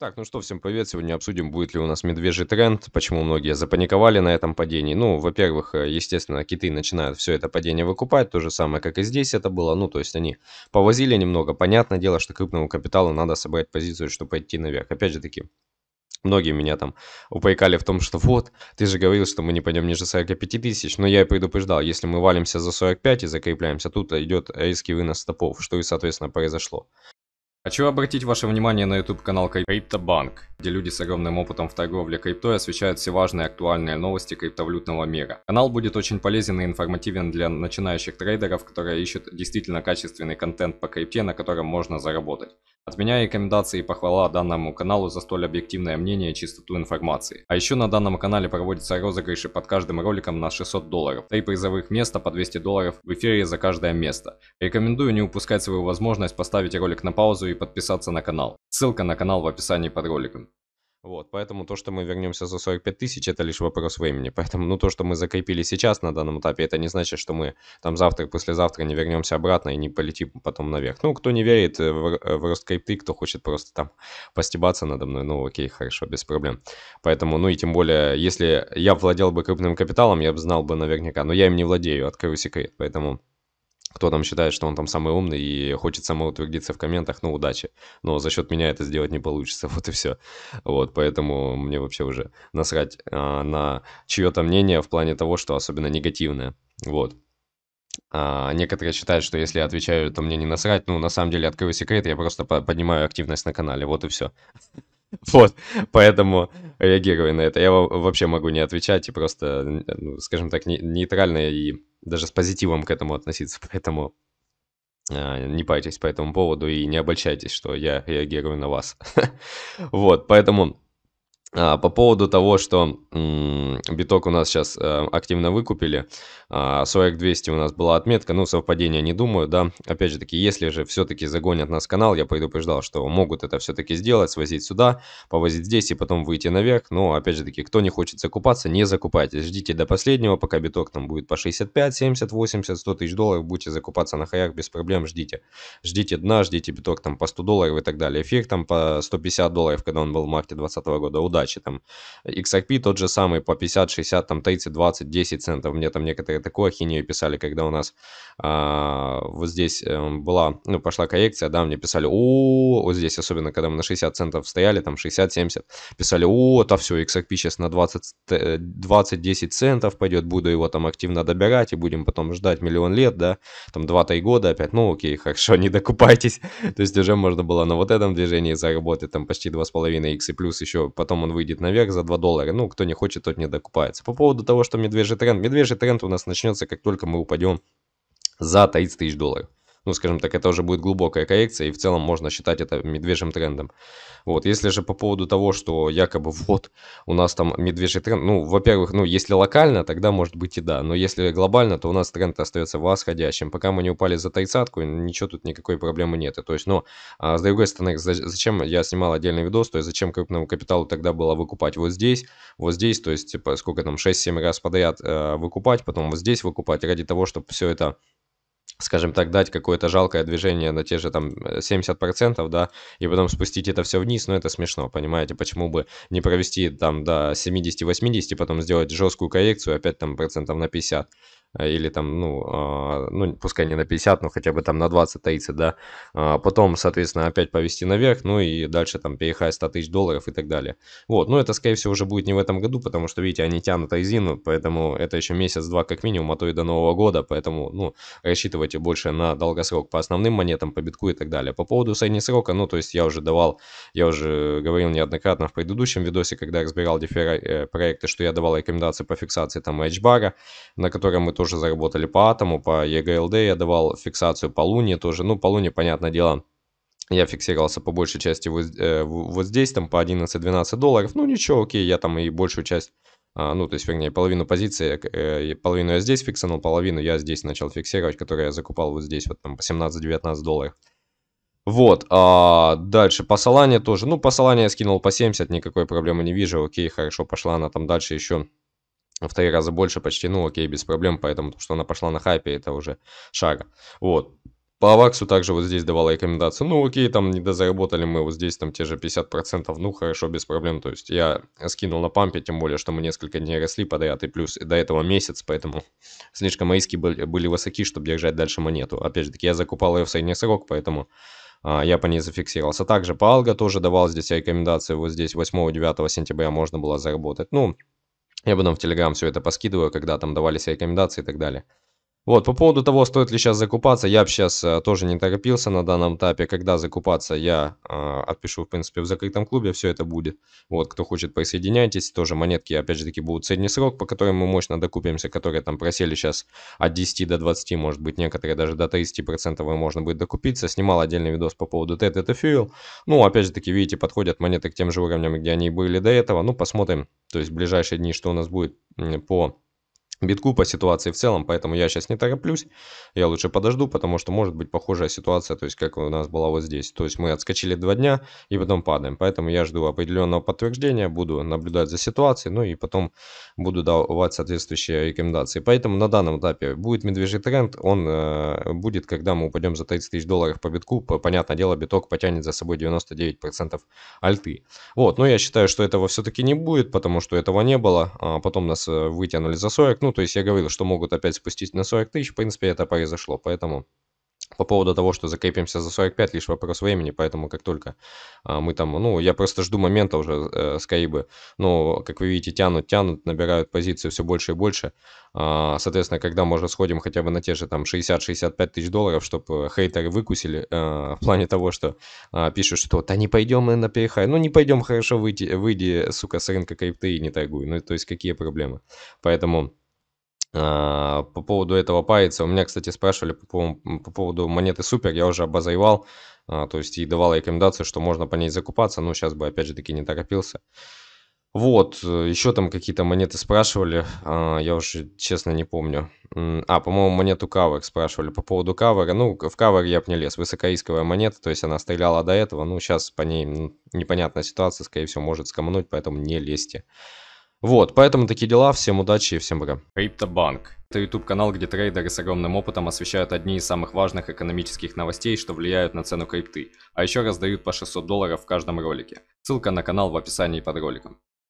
Так, ну что, всем привет. Сегодня обсудим, будет ли у нас медвежий тренд, почему многие запаниковали на этом падении. Ну, во-первых, э, естественно, киты начинают все это падение выкупать, то же самое, как и здесь это было. Ну, то есть они повозили немного. Понятное дело, что крупному капиталу надо собрать позицию, чтобы идти наверх. Опять же таки, Многие меня там упайкали в том, что вот, ты же говорил, что мы не пойдем ниже 45 тысяч, но я и предупреждал, если мы валимся за 45 и закрепляемся, тут э, идет резкий вынос стопов, что и, соответственно, произошло. Хочу обратить ваше внимание на YouTube канал CryptoBank, где люди с огромным опытом в торговле криптой освещают все важные актуальные новости криптовалютного мира. Канал будет очень полезен и информативен для начинающих трейдеров, которые ищут действительно качественный контент по крипте, на котором можно заработать. От меня рекомендации и похвала данному каналу за столь объективное мнение и чистоту информации. А еще на данном канале проводятся розыгрыши под каждым роликом на 600 долларов, и призовых места по 200 долларов в эфире за каждое место. Рекомендую не упускать свою возможность поставить ролик на паузу и подписаться на канал. Ссылка на канал в описании под роликом. Вот, поэтому то, что мы вернемся за 45 тысяч, это лишь вопрос времени. Поэтому, ну, то, что мы закрепили сейчас на данном этапе, это не значит, что мы там завтра, послезавтра не вернемся обратно и не полетим потом наверх. Ну, кто не верит э, в, э, в рост крипты, кто хочет просто там постебаться надо мной, ну, окей, хорошо, без проблем. Поэтому, ну, и тем более, если я владел бы крупным капиталом, я бы знал бы наверняка, но я им не владею, открою секрет, поэтому кто там считает, что он там самый умный и хочет самоутвердиться в комментах, ну, удачи. Но за счет меня это сделать не получится, вот и все. Вот, поэтому мне вообще уже насрать а, на чье-то мнение в плане того, что особенно негативное. Вот. А, некоторые считают, что если я отвечаю, то мне не насрать. Ну, на самом деле, открою секрет, я просто поднимаю активность на канале, вот и все. Вот, поэтому реагирую на это. Я вообще могу не отвечать и просто, ну, скажем так, не, нейтрально и даже с позитивом к этому относиться. Поэтому э, не парьтесь по этому поводу и не обольщайтесь, что я реагирую на вас. вот, поэтому а, по поводу того, что биток у нас сейчас э, активно выкупили, 4200 а, у нас была отметка, ну, совпадение, не думаю, да. Опять же таки, если же все-таки загонят нас канал, я предупреждал, что могут это все-таки сделать, свозить сюда, повозить здесь и потом выйти наверх. Но, опять же таки, кто не хочет закупаться, не закупайтесь, ждите до последнего, пока биток там будет по 65, 70, 80, 100 тысяч долларов, будете закупаться на хаях без проблем, ждите. Ждите дна, ждите биток там по 100 долларов и так далее. Эфир там по 150 долларов, когда он был в марте 2020 года, удар удачи. Там XRP тот же самый по 50, 60, там 30, 20, 10 центов. Мне там некоторые такую ахинею писали, когда у нас а, вот здесь э, была, ну, пошла коррекция, да, мне писали, о, вот здесь, особенно когда мы на 60 центов стояли, там 60, 70, писали, о, то все, XRP сейчас на 20, 20, 10 центов пойдет, буду его там активно добирать и будем потом ждать миллион лет, да, там 2-3 года опять, ну, окей, хорошо, не докупайтесь. То есть уже можно было на вот этом движении заработать там почти 2,5x и плюс еще потом он он выйдет наверх за 2 доллара. Ну, кто не хочет, тот не докупается. По поводу того, что медвежий тренд. Медвежий тренд у нас начнется, как только мы упадем за 30 тысяч долларов ну, скажем так, это уже будет глубокая коррекция, и в целом можно считать это медвежьим трендом. Вот, если же по поводу того, что якобы вот у нас там медвежий тренд, ну, во-первых, ну, если локально, тогда может быть и да, но если глобально, то у нас тренд остается восходящим. Пока мы не упали за тридцатку, ничего тут никакой проблемы нет. то есть, ну, а с другой стороны, зачем я снимал отдельный видос, то есть зачем крупному капиталу тогда было выкупать вот здесь, вот здесь, то есть, типа, сколько там, 6-7 раз подряд э, выкупать, потом вот здесь выкупать, ради того, чтобы все это скажем так, дать какое-то жалкое движение на те же там 70%, э, да, и потом спустить это все вниз, ну это смешно, понимаете, почему бы не провести там до 70-80, потом сделать жесткую коррекцию опять там процентов на 50, Э, или там, ну, а, ну, пускай не на 50, но хотя бы там на 20 таится да, а, потом, соответственно, опять повести наверх, ну и дальше там переехать 100 тысяч долларов и так далее. Вот, но это, скорее всего, уже будет не в этом году, потому что, видите, они тянут резину, поэтому это еще месяц-два как минимум, а то и до Нового года, поэтому, ну, рассчитывайте больше на долгосрок по основным монетам, по битку и так далее. По поводу срока ну, то есть я уже давал, я уже говорил неоднократно в предыдущем видосе, когда разбирал э, проекты, что я давал рекомендации по фиксации там H-бара, на котором мы тоже заработали по атому, по EGLD я давал фиксацию по луне тоже. Ну, по луне, понятное дело, я фиксировался по большей части вот, э, вот здесь, там по 11-12 долларов. Ну, ничего, окей, я там и большую часть, а, ну, то есть, вернее, половину позиции, э, э половину я здесь фиксировал половину я здесь начал фиксировать, которую я закупал вот здесь, вот там по 17-19 долларов. Вот, а дальше по Солане тоже. Ну, по Солане я скинул по 70, никакой проблемы не вижу. Окей, хорошо, пошла она там дальше еще в три раза больше почти, ну окей, без проблем, поэтому то, что она пошла на хайпе, это уже шага. Вот. По Аваксу также вот здесь давала рекомендацию, ну окей, там не недозаработали мы вот здесь там те же 50%, ну хорошо, без проблем, то есть я скинул на пампе, тем более, что мы несколько дней росли подряд и плюс до этого месяц, поэтому слишком риски были, были высоки, чтобы держать дальше монету. Опять же таки, я закупал ее в средний срок, поэтому а, я по ней зафиксировался. Также по Алга тоже давал здесь рекомендации, вот здесь 8-9 сентября можно было заработать, ну я потом в телеграм все это поскидываю когда там давали все рекомендации и так далее вот, по поводу того, стоит ли сейчас закупаться, я бы сейчас э, тоже не торопился на данном этапе. Когда закупаться, я э, отпишу, в принципе, в закрытом клубе, все это будет. Вот, кто хочет, присоединяйтесь. Тоже монетки, опять же таки, будут средний срок, по которым мы мощно докупимся, которые там просели сейчас от 10 до 20, может быть, некоторые даже до 30% и можно будет докупиться. Снимал отдельный видос по поводу TED, это фьюил. Ну, опять же таки, видите, подходят монеты к тем же уровням, где они были до этого. Ну, посмотрим, то есть в ближайшие дни, что у нас будет по битку по ситуации в целом, поэтому я сейчас не тороплюсь, я лучше подожду, потому что может быть похожая ситуация, то есть как у нас была вот здесь, то есть мы отскочили два дня и потом падаем, поэтому я жду определенного подтверждения, буду наблюдать за ситуацией, ну и потом буду давать соответствующие рекомендации, поэтому на данном этапе будет медвежий тренд, он э, будет, когда мы упадем за 30 тысяч долларов по битку, понятное дело, биток потянет за собой 99% альты, вот, но я считаю, что этого все-таки не будет, потому что этого не было, а потом нас э, вытянули за 40, ну ну, то есть я говорил, что могут опять спустить на 40 тысяч, в принципе, это произошло, поэтому... По поводу того, что закрепимся за 45, лишь вопрос времени, поэтому как только а, мы там, ну, я просто жду момента уже э, с Карибы, но, как вы видите, тянут, тянут, набирают позиции все больше и больше, а, соответственно, когда мы уже сходим хотя бы на те же там 60-65 тысяч долларов, чтобы э, хейтеры выкусили, а, в плане того, что а, пишут, что да не пойдем мы на перехай, ну не пойдем, хорошо, выйди, выйди, сука, с рынка крипты и не торгуй, ну, то есть какие проблемы, поэтому... А, по поводу этого паица, у меня, кстати, спрашивали по, поводу, по поводу монеты Супер, я уже обозревал, а, то есть и давал рекомендации, что можно по ней закупаться, но сейчас бы, опять же таки, не торопился. Вот, э, еще там какие-то монеты спрашивали, а, я уже, честно, не помню. А, по-моему, монету Кавер спрашивали по поводу Кавера. Ну, в Кавер я бы не лез, высокоисковая монета, то есть она стреляла до этого, ну, сейчас по ней непонятная ситуация, скорее всего, может скомануть, поэтому не лезьте. Вот, поэтому такие дела. Всем удачи и всем пока. Криптобанк. Это YouTube-канал, где трейдеры с огромным опытом освещают одни из самых важных экономических новостей, что влияют на цену крипты, а еще раздают по 600 долларов в каждом ролике. Ссылка на канал в описании под роликом.